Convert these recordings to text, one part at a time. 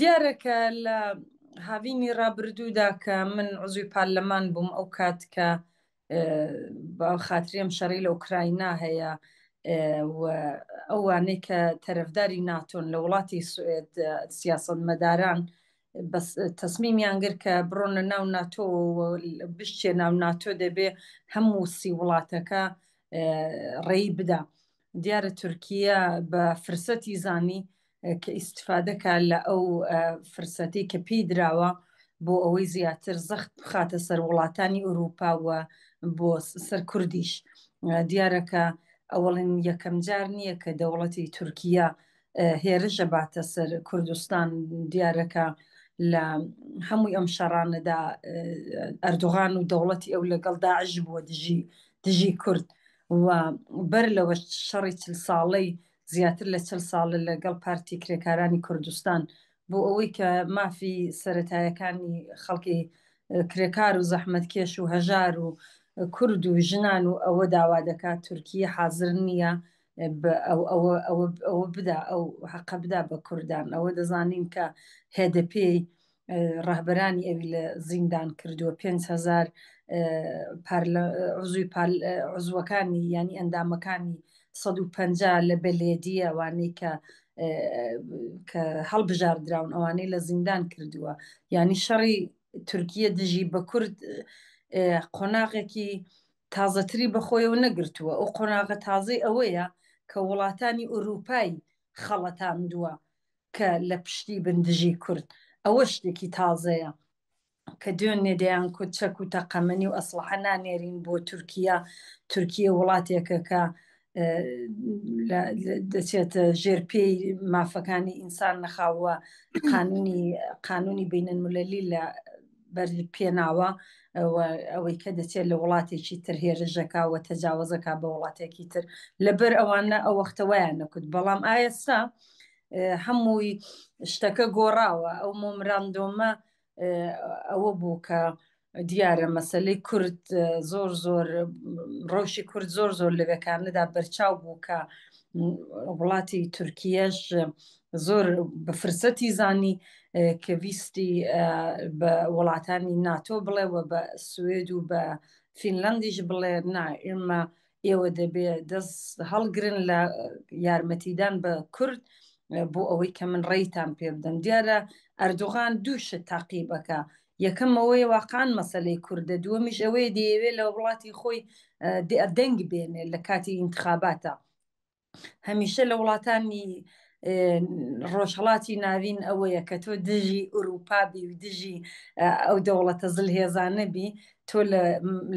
دیارەکە لە هاوینی ڕابردوودا کە من عزوی پارلەمان بووم ئەو کات کە با خاتریم شەڕی لە ئوکراینا هەیە ئەوانەی کە تەرەفداری ناتۆن لە وڵاتی سوئد سیاست مەداران تەسمیمیانگر کە بڕۆنە ناو ناتۆ بشتێ ناو ناتۆ دەبێ هەموو سی وڵاتەکە ڕێی بدا دیارە تورکیا بە فرسەتی زانی کە ئیسفادەکە لە ئەو فرسەتی کە پێی درراوە بۆ ئەوەی زیاتر زەخت بخاتە سەر وڵاتانی ئوروپاوە بۆ سەر کوردیش دیارەکە ئەوڵین یەکەم جار نییە کە دەوڵەتی تورکیا هێرشە باتە سەر کوردستان دیارەکە لە هەمووی ئەم شەڕانەدا ئەردوغان و دەوڵەتی ئەو لەگەڵ داعش بووە دژی دژی کورد و بەر لەوە شەڕی چل ساڵەی زیاتر لە چل ساڵە لەگەڵ پارتی کرێکارانی کوردستان بۆ ئەوەی کە مافی سەتایەکانی خەڵکی کرێکار و زەحمت کێش و هەژار و کورد و ژنان و ئەوە داوا دەکات تورکیە حاضر نییە ئەوە بدا ئەو حقە بدا بە کوردان ئەوە دەزانین کە هێدەپێی ڕاهبرانی ئەوی لە زیندان کردووە 500 عزوی عزوەکانی ینی ئەندامەکانی 150 لە بەلێدی ئەوانەی کە کە هەڵبژاردراون ئەوانەی لە زیندان کردووە ینی شەڕی تورکیە دژی بە کورد قۆناغێکی تازەتری بەخۆیەوە نەگرتووە ئەو قۆناغە تازەی ئەوەیە کە وڵاتانی ئوروپای خەڵەتان دووە کە لە پشتی بندژی کورد ئەوە شتێکی تازەیە کە دوێنێ دەیان کوچەک و تەقەمەنی و ئەسلحە نانێرین بۆ تورکیا تورکیە وڵاتێکە کە دەچێتە ژێرپێی مافەکانی ئینسان نەخاوە قانونی قانونی بینن مولەلی لە بەر پێناوە ئەوەی کە دەچێت لە وڵاتێکی تر هێرشەکەوە تەجاوزەکە بە وڵاتێکی تر لەبەر ئەوانە ئەوەختەوەیان نەکوت بەڵام ئایستا هەمووی شتەکە گۆڕاوە ئەو مۆمران دۆمە ئەوە بوو کە دیارە مەسلەی کورد زۆر زۆر ڕۆشی کورد زۆر زۆر لەوێکانەدا بەرچاو بوو کە وڵاتی تورکیەش زۆر بە فرسەتی زانی کە ویستی بە وڵاتانی ناتۆ بڵێوە بە سوێد و بە فینلندیش بڵێ نا ئێمە ئێوە دەبێ دەست هەڵگرن لە یارمەتیدان بە کورد بۆ ئەوەی کە من ڕێیتان پێ بدەم دیارە ئەردوغان دووشە تاقیبەکە. یەکەم ئەوەیە واقعان مەسلەی کووردە دووەمیش ئەوەیە دەیەوێت لە وڵاتی خۆی دەنگ بێنێ لە کاتی انتخاباتە هەمیشە لە وڵاتانی ڕۆژهڵاتی ناوین ئەوەیە کە تۆ دژی ئوروپابی و دژی ئەو دەوڵەتە زل هێزانەبی تۆ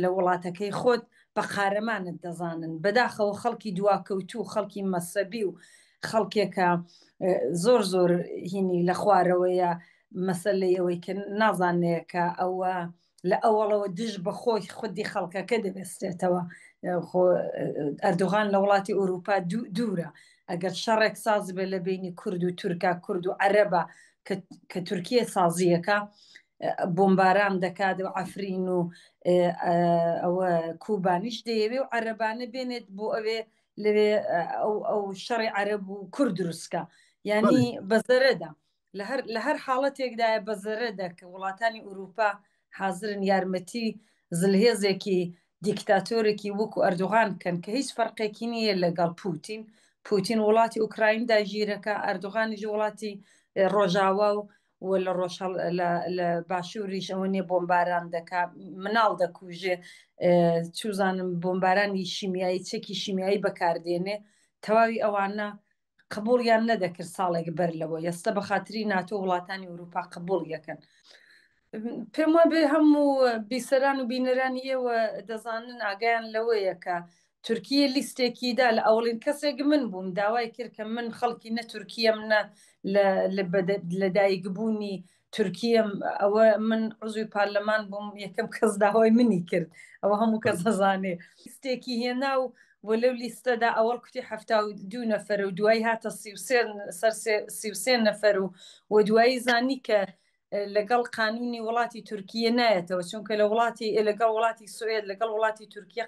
لە وڵاتەکەی خۆت بە قارەمانت دەزانن بەداخەوە خەڵکی دواکەوتو و خەڵکی مەسەبی و خەڵکێکە زۆر زۆر هینی لە خوارەوەیە مەسلەی ئەوەی کە نازانەیەکە ئەوە لە ئەوڵەوە دژ بە خۆی خودی خەڵکەکە دەبێستێتەوە ئەردوغان لە وڵاتی ئوروپا دوورە ئەگەر شەڕێک ساز بێ لە بینی کورد و تورکا کورد و عەرەبە کە تورکیە سازیەکە بۆمباران دەکات و ئەفرین و ئەوە کوبانیش دەیەوێ و عەرەبانە بێنێت بۆ ئەوێ لەوێ ئەو شەڕی عەرەب و کورد دروستکە ینی بەزەرەدا. لە هەر حاڵەتێکدایە بەزەرەدە کە وڵاتانی ئوروپا حازرن یارمەتی زلهێزێکی دیکتاتۆرێکی وەکو ئەردوغان بکەن کە هیچ فەرقێکی نییە لەگەڵ پووتین پووتین وڵاتی ئوکرایندا ژیرەکە ئەردوغانیش وڵاتی ڕۆژاوا و لە ڕۆژ لە باشووریش ئەوەنێ بۆمباران دەکا مناڵ دەکوژێ چوزانم بۆمبارانی شیمیایی چەکی شیمیایی بەکاردێنێ تەواوی ئەوانە قبولیان نەدەکرد ساڵێک بەر لەوە یەستە بە خااتری ناتۆ وڵاتانی ئوروپا قبول یەکەن. پێم وە بێ هەموو بیسەران و بینەرانی ئێوە دەزانن ئاگیان لەوەیە کە تورکیە لیستێکیدا لە ئەوڵین کەسێک من بووم داوای کرد کە من خەڵکی نە تورکیم نە لەدایکبوونی تورکیم ئەوە من ڕزوی پارلەمان بووم یەکەم کەس داوای منی کرد ئەوە هەموو کەس دەزانێ لیستێکی هێنا و بۆ لەو لیستەدا ئەوەڵ کوتی هەفتا و دو نەفەر و دوای هاتە سیوسێ نەفەر و وە دوایی زانی کە لەگەڵ قانونی وڵاتی تورکیە نایەتەوە چونکە لە وڵاتی لەگەڵ وڵاتی سوئد لەگەڵ وڵاتی تورکیا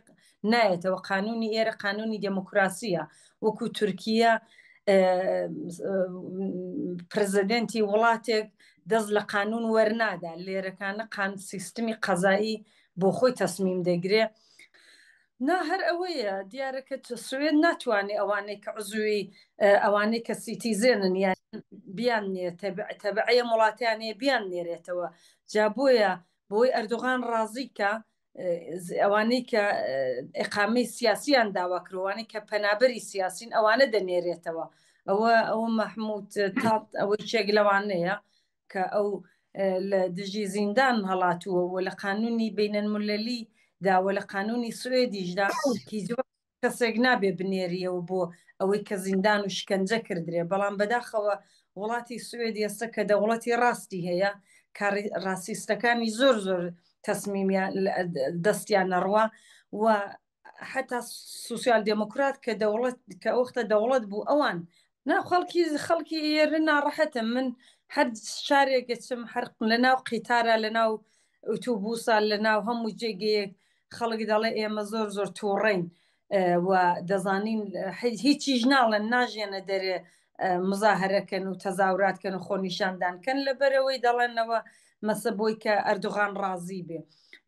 نایەتەوە قانونی ئێرە قانونی دموکراسیە وەکو تورکیا پرزیدنتی وڵاتێک دەست لە قانون وەرنادا لێرەکانە قان سیستمی قەزایی بۆ خۆی تەسمیم دەگرێت نا هەر ئەوەیە دیارەکە سوێن ناتوانێت ئەوانەی کە عزووی ئەوانەی کە سیتیزێنن یان بیان نێتەبعە وڵاتیانێ بیان نێرێتەوە جابۆیە بۆی ئەردوغان ڕازیکە ئەوانەی کە ئقامی سیاسیان داواکرووانی کە پەنابەری سیاسین ئەوانە دەنێرێتەوە ئەوە ئەوە مەحموود تات ئەوەی چێک لەوانەیە کە ئەو لە دژی زیندان هەڵاتووە و لە قانونی بینەنمولەلی داوە لە قانونی سوێدیشدا زۆر کەسێک نابێ بنێریەوە بۆ ئەوەی کە زیندان و شکنجە کردرێ بەڵام بەداخەوە وڵاتی سوێدی ئێستا کە دەوڵەتی ڕاستی هەیە ڕاستیستەکانی زۆر زۆر تەسمیمیان دەستیان نەڕوا و حتا سوسیال دموکرات کە دەوڵەت کە ئەوختە دەوڵەت بوو ئەوان نا خەڵکی خەڵکی ئێرە ناڕەحەتە من هەر شارێک گەچم حرق لە ناو قیتارە لە ناو ئۆتوبوسە لە ناو هەموو جێگەیەک خەڵک دەڵێ ئێمە زۆر زۆر تووڕین و دەزانین هیچی ژناڵن ناژێنە دەرێ مزاهرەکەن و تەزاوراتکەن و خۆنیشاندانکەن لە بەرەوەی دەڵێنەوە مەسە بۆی کە ئەردوغان ڕازی بێ.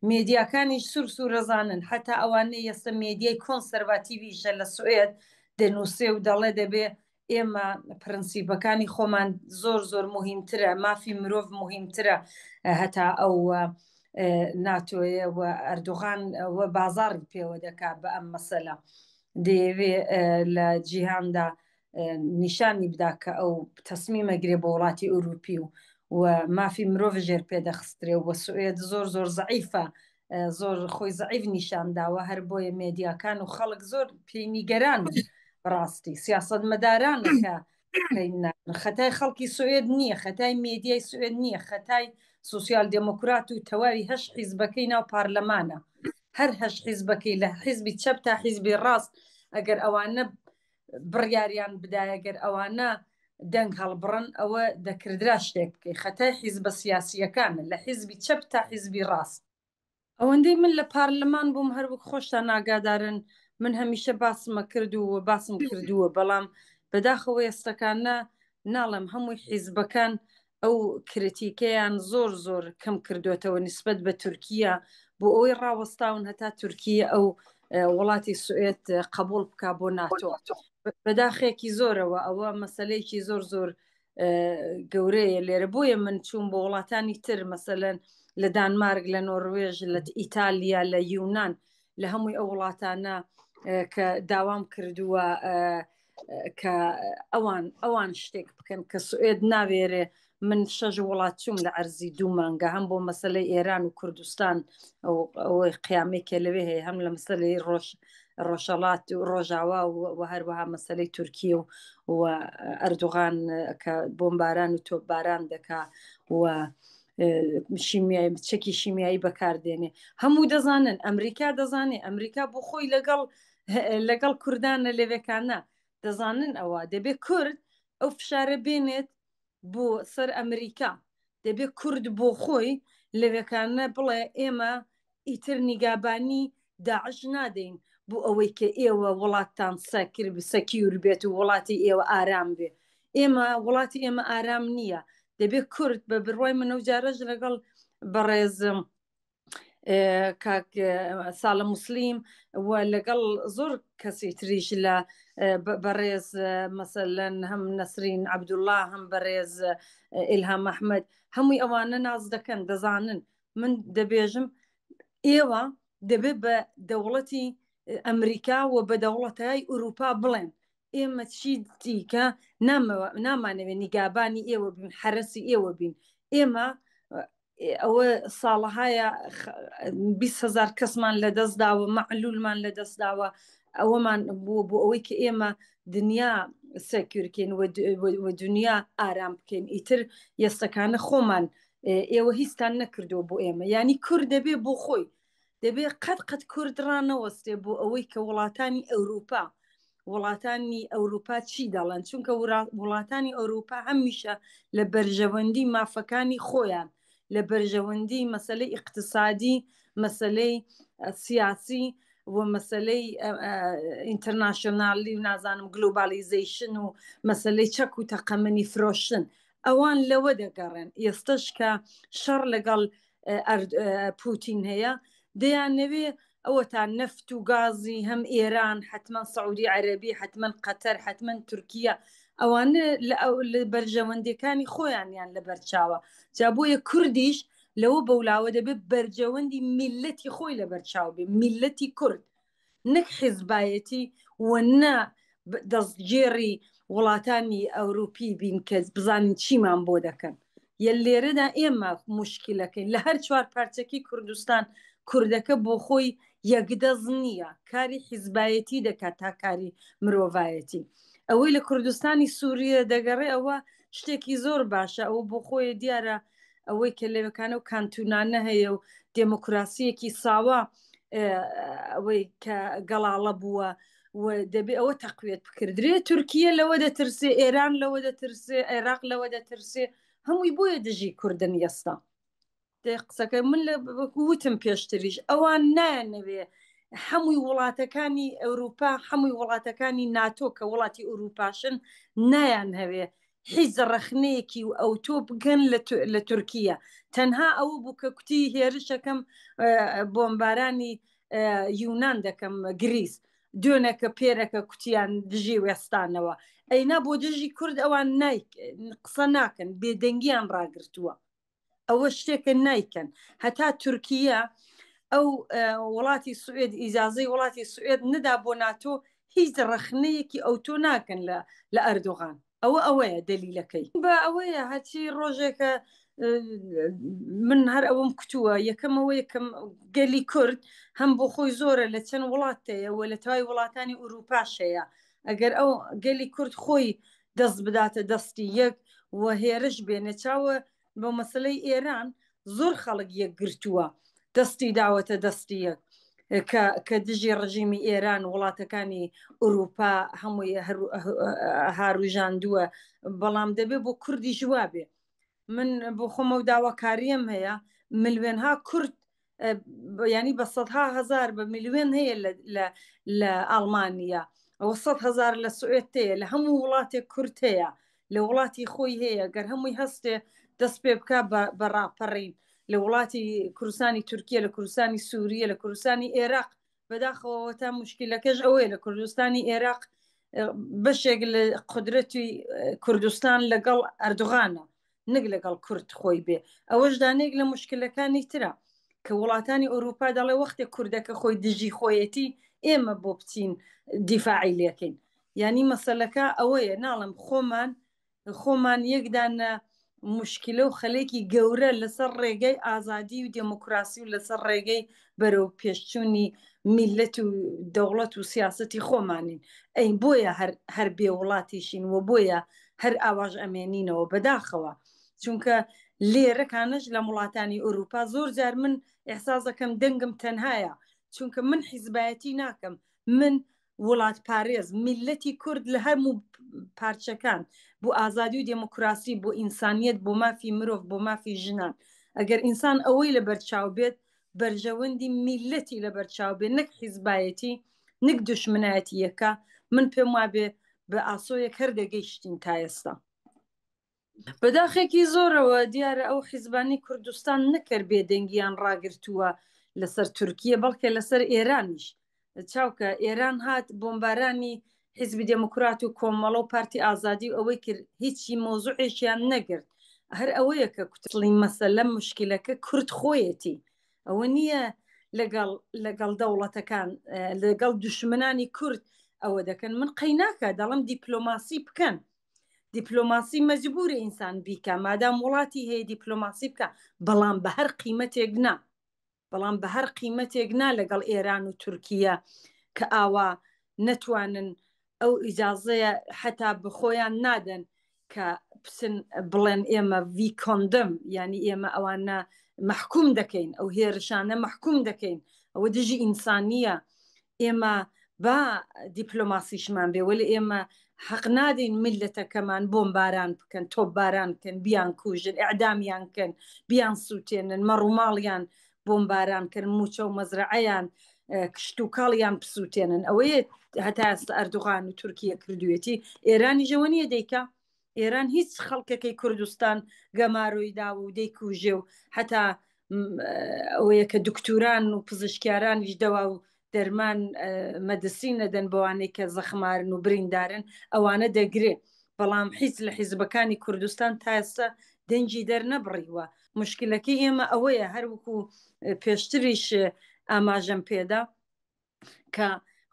مێدیاکانیش سوور سوورەزانن حتا ئەوانەی ئێستا مێدیای کۆنسەرڤاتیویشە لە سوئێت دەنووسێ و دەڵێ دەبێ ئێمە پرەنسیبەکانی خۆمان زۆر زۆر مهمترە مافی مرۆڤ مهمترە هەتا ئەو ناتۆیە و ئەردوغان وە بازاری پێوە دەکا بە ئەم مەسەلا دەیەوێ لە جیهاندا نیشانی بدا کە ئەو تەسمیمەگرێ بە وڵاتی ئوروپی و و مافی مرۆڤ ژێر پێدەخسترێ و بە سوئێت زۆر زۆر زعیفە زۆر خۆی زعیف نیشانداوە هەر بۆیە مێدیاکان و خەڵک زۆر پێنیگەران ڕاستی سیاست مەداران کە خەتای خەڵکی سوئێد نییە خەتای مێدیای سوئێد نییە خەتای سوسیال دموکرات و تەواوی هەش حیزبەکەی ناو پارلەمانە هەر هەش حیزبەکەی لە حیزبی چەپ تا حیزبی ڕاست ئەگەر ئەوانە بڕیاریان بدایەگەر ئەوانە دەنگ هەڵبڕن ئەوە دەکردرا شتێک بکەی خەتای حیزبە سیاسیەکانە لە حیزبی چەپ تا حیزبی ڕاست ئەوەندەی من لە پارلەمان بووم هەروک خۆشتان ناگادارن من هەمیشە باسممە کرد و باسم کردووە بەڵام بەداخەوە ئێستەکانە ناڵم هەمووی حیزبەکان ئەو کرتیکەیان زۆر زۆر کەم کردوێتەوە نسبت بە تورکیا بۆ ئەوی ڕاوەستاون هەتا تورکیە ئەو وڵاتی سوئێت قبول بک بۆ ناتۆ بەداخێکی زۆرەوە ئەوە مەسلەیەکی زۆر زۆر گەورەیە لێرە بۆیە من چوون بە وڵاتانی تر مەسەن لە دانمارگ لە نۆروێژ لە ئیتالیا لە یونان لە هەمووی ئەو وڵاتانە کە داوام کردووە کە ئەوان ئەوان شتێک بکەن کە سوئێد ناوێرێ من شەژ وڵات چوم لە ئەرزی دوو مانگە هەم بۆ مەسلەی ئێران و کوردستان ئەوەی قیامێکێ لەوێ هەیە هەم لە مەسلەی ڕۆژ ڕۆژەڵات و ڕۆژاوا و هەروەها مەسلەی تورکیە و ئەردوغان کە بۆمباران و تۆپباران دەکا و شیمیایی چەکی شیمیایی بەکاردێنێ هەموو دەزانن ئەمریکا دەزانێ ئەمریکا بۆ خۆی لەگەڵ لەگەڵ کوردانە لەوێکانە دەزانن ئەوە دەبێ کورد ئەو فشارە بێنێت بۆ سەر ئەمریکا دەبێ کورد بۆ خۆی لەوێکانە بڵێ ئێمە ئیتر نیگابانی داعش نادەین بۆ ئەوەی کە ئێوە وڵاتتان سەکر سەکیور بێت و وڵاتی ئێوە ئارام بێ ئێمە وڵاتی ئێمە ئارام نییە دەبێ کورد بە بڕۆی منە و جارەژ لەگەڵ بەڕێزم ساڵە مسلیم و لەگەڵ زۆر کەسی تریش لە بەڕێز مەسەلەن هەم نەسرین عبدوڵله هەم بەڕێز ئلها مححمد هەمووی ئەوانە ناز دەکەن دەزانن من دەبێژم ئێوە دەبێت بە دەوڵەتی ئەمریکا و بە دەوڵەتای ئوروپا بڵێن ئێمە چی دیکە نامانەوێت نیگابانی ئێوە بین حرەسی ئێوە بین ئێمە ئەوە ساڵەهایە هزار کەسمان لە دەستداوە مەعلولمان لە دەستداوە ئەوەمان بوو بۆ ئەوەی کە ئێمە دنیا سەکوورکەین و دنیا ئارام بکەین ئیتر یەستەکانە خۆمان ئێوە هیچستان نەکردو بۆ ئێمە ینی کورد دەبێ بۆ خۆی دەبێ قەت قەت کوردرانەوەستێ بۆ ئەوەی کە وڵاتانی ئەوروپا وڵاتانی ئەوروپا چی دەڵەن چونکە وڵاتانی ئەوروپا هەمیشە لە بەرژەوەندی مافەکانی خۆیان. لە بەرژەوەندی مەسلەی اقتصادی مەسلەی سیاسی و مەسلەی ئینتەرناشنالی و نازانم گلوبالیزیشن و مەسلەی چەک و تەقەمەنی فرۆشن ئەوان لەوە دەگەڕێن ئێستش کە شەڕ لەگەڵ پوتین هەیە دەیانەوێ ئەوە تا نەفت و گازی هەم ئێران حتمما سعودی عەربی حتمما قەتەر حتمما تورکیا ئەوانە لە بەرژەوەندەکانی خۆیانیان لە بەرچاوە جا بۆیە کوردیش لەوە بەولاوە دەبێت بەرجەوەندی میلەتی خۆی لە بەرچاو بێ میلەتی کورد نەک حیزبایەتی وەنا دەستگێری وڵاتانی ئەوروپی بین کە بزانین چیمان بۆ دەکەن یە لێرەدا ئێمە مشکلەکەین لە هەر چوار پارچەکی کوردستان کوردەکە بۆ خۆی یەکدەز نییە کاری حیزبایەتی دەکات تا کاری مرۆڤایەتی ئەوەی لە کوردستانی سووریە دەگەڕێ ئەوە شتێکی زۆر باشە ئەو بۆ خۆی دیارە ئەوەی کە لەوەکانە و کانتونانە هەیە و دموکراسیەکی ساوا ئەوەی کە گەڵاڵە بووە دەبێت ئەوە تەقوێت بکردرێت تورکیە لەوە دەترسێ ئێران لەوە دەترسێ عێراق لەوە دەترسێ هەمووی بۆیە دژی کوردن ئێستا قسەکە من لە وتم پێشتریش ئەوان نانەوێ هەمووی وڵاتەکانی ئەوروپا هەمووی وڵاتەکانی ناتۆ کە وڵاتی ئەوروپاشن نایان هەوێ هیچ ڕەخنەیەکی و ئەو تۆ بگەن لە تورکیا تەنها ئەوە بوو کە کوتی هێرشەکەم بۆمبارانی یونان دەکەم گریس دوێنەکە پێرەکە کوتیان دژی وێستانەوە ئەینا بۆ دژی کورد ئەوان قسە ناکەن بێدەنگیان ڕاگرتووە ئەوە شتێکە نیکەن هەتا تورکیا ئەو وڵاتی سوئد ئیزازەی وڵاتی سوئد ندا بۆ ناتۆ هیچ ڕخنەیەکی ئەوتۆ ناکەن لە لە ئەردۆغان ئەوە ئەوەیە دلیلەکەی بە ئەوەیە هەچی ڕۆژێکە من هەر ئەوم کتووە یەکەم ئەوە یەکەم گەلی کورد هەم بۆ خۆی زۆرە لە چەند وڵاتەیەوە لە توای وڵاتانی ئوروپاشەیە ئەگەر ئەو گەلی کورد خۆی دەست بداتە دەستی یەک وە هێرش بێنە چاوە بۆ مەسلەی ئێران زۆر خەڵک یەک گرتووە دەستی داوەتە دەستیەک کە دژی ڕژیمی ئێران وڵاتەکانی ئوروپا هەمووی هاروژاندووە بەڵام دەبێت بۆ کوردی ژوابێ من بۆ خۆمە و داواکاریم هەیە ملوێنها کورد ینی بە سەها هزار بە میلیێن هەیە لە ئەڵمانیا وسط هزار لە سوئێت هەیە لە هەموو وڵاتێک کورت هەیە لە وڵاتی خۆی هەیە گەر هەمووی هەستێ دەست پێ بکە بە ڕاپەڕین لە وڵاتی کوردستانی تورکیا لە کوردستانی سووریە لە کوردستانی عێراق بەداخەوە تا مشکلەکەش ئەوەیە لە کوردستانی عێراق بەشێک لە قدرەتی کوردستان لەگەڵ ئەردوغانە نەک لەگەڵ کورت خۆی بێ ئەوەش دانێک لە مشکلەکانی ترە کە وڵاتانی ئەوروپا دەڵێ وەختێک کوردەکە خۆی دژی خۆیەتی ئێمە بۆ بچین دیفاعی لەکەین ینی مەسلەکە ئەوەیە ناڵم خۆمان خۆمان یەکدانە مشکلە و خەلێکی گەورە لەسەر ڕێگەی ئازادی و دموکراسی و لەسەر ڕێگەی بەرەو پێشچوونی میلەت و دەوڵەت و سیاستی خۆمانین ئەین بۆیە هەر بێ وڵاتیشین و بۆیە هەر ئاواژ ئەمێنینەوە بەداخەوە چونکە لێرەکانش لە وڵاتانی ئەوروپا زۆر جار من ئێحسازەکەم دەنگم تەنهایە چونکە من حیزبایەتی ناکەم من وڵات پارێز میلەتی کورد لە هەموو پارچەکان بۆ ئازادی و دموکراسی بۆ ئینسانیت بۆ مافی مرۆڤ بۆ مافی ژنان ئەگەر ئینسان ئەوەی لە بەرچاو بێت بەرژەوەندی میلەتی لە بەرچاو بێ نەک حیزبایەتی نەک دشمنایەتی یەکە من پێم وابێ بە ئاسۆیەک هەر دەگەیشتین تا ئێستا. بەداخێکی زۆرەوە دیارە ئەو حیزبانی کوردستان نەکرد بێدەنگیان ڕاگرتووە لەسەر تورکیە بەڵکە لەسەر ئێرانیش چاوکە ئێران هات بۆمبارانی حیزبی دموکرات و کۆمەڵە و پارتی ئازادی و ئەوەی کرد هیچی مۆزوعێکیان نەگرت هەر ئەوەیە کە کوتڵی مەسە لەم مشکلەکە کورت خۆیەتی ئەوە نییە لەگەڵ لەگەڵ دەوڵەتەکان لەگەڵ دوشمنانی کورد ئەوە دەکەن من قەیناکە دەڵم دیپلۆماسی بکەن دیپلۆماسی مەجبوری ئینسان بیکە مادام وڵاتی هەیە دیپلۆماسی بکە بەڵام بە هەر قیمەتێک نا بەڵام بە هەر قیمەتێک نا لەگەڵ ئێران و تورکیا کە ئاوا نتوانن ئەو ئیجاازەیە حتا بخۆیان نادەن کە پسن بڵێن ئێمە وی کۆندم ینی ئێمە ئەوانە محکوم دەکەین ئەو هێرشانە محکوم دەکەین ئەوە دژی ئینسانیە ئێمە با دیپلۆماسیشمان بێ وەلی ئێمە حەق نادین ملەتەکەمان بۆم باران بکەن تۆپ بارانکەن بیان کوژن ئەعدامیانکەن بیان سووتێنن مەڕووماڵیان بۆم بارانکەن موچە و مەزرعیان کشت و کاڵیان پسووتێنن ئەوەیە هەتا ئەردوغان و تورکیە کردوێتی ئێرانی ژەوە نیە دیکە ئێران هیچ خەڵکەکەی کوردستان گەماروی دا و دەیکوژێ و هەتا ئەوەیە کە دکتوران و پزیشکارانیش دەوا و دەرمان مەدەسین نەدەن بەوانەی کە زەخمارن و بریندارن ئەوانە دەگرێ بەڵام حیز لە حیزبەکانی کوردستان تاسە دەنجی دەرنەبڕیوە مشکلەکەی ئێمە ئەوەیە هەروکو پێشتریش ئاماژەم پێدا کە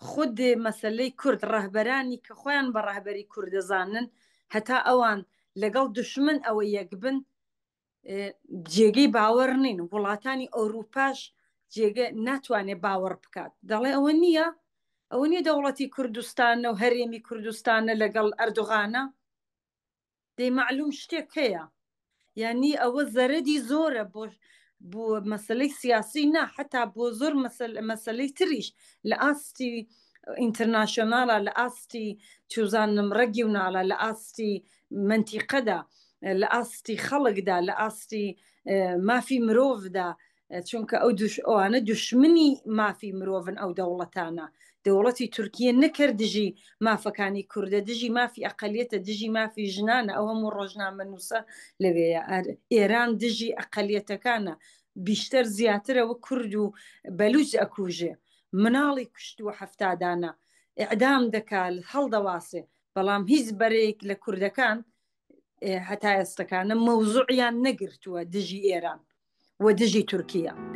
خود مەسلەی کورد ڕەهبەرانی کە خۆیان بە ڕەهبەری کوردەزانن هەتا ئەوان لەگەڵ دشمن ئەوە یەک بن جێگەی باوەڕ نین وڵاتانی ئەوروپاش جێگە ناتوانێت باوەڕ بکات دەڵێ ئەوە نییە ئەوە نیە دەوڵەتی کوردستانە و هەرێمی کوردستانە لەگەڵ ئەردوغانە دەی معلوم شتێک هەیە یعنی ئەوە زەرەدی زۆرە بۆ بو مەسلەی سیاسینا حتا بۆ زۆر مەسلەی تریش لە ئاستی ئینتەرناشۆناڵە لە ئاستی چوزانم ڕەگی و ناڵە لە ئاستی منتیقەدا لە ئاستی خەڵکدا لە ئاستی اه، مافی چونکە ئەو ئەوانە دوشمنی مافی مرۆڤن ئەو دەوڵەتانە دەوڵەتی تورکیە نەکردژی مافەکانی کووردە دژی مافی ئەقلێتە دژی مافی ژنانە ئەو هەموو ڕۆژنامە نووسە لەوەیە ئێران دژی ئەقلێتەکانە بیشتر زیاترەوە کورد و بەلوج ئەکوژێ مناڵی کوشت و هەفتادانە ئەعدام دەکات هەڵدەواسێ بەڵام هیچ بەرەیەک لە کوردەکان هەتا ئێستەکانە مەوزوعیان نەگرتووە دژی ئێران ودجي تركيا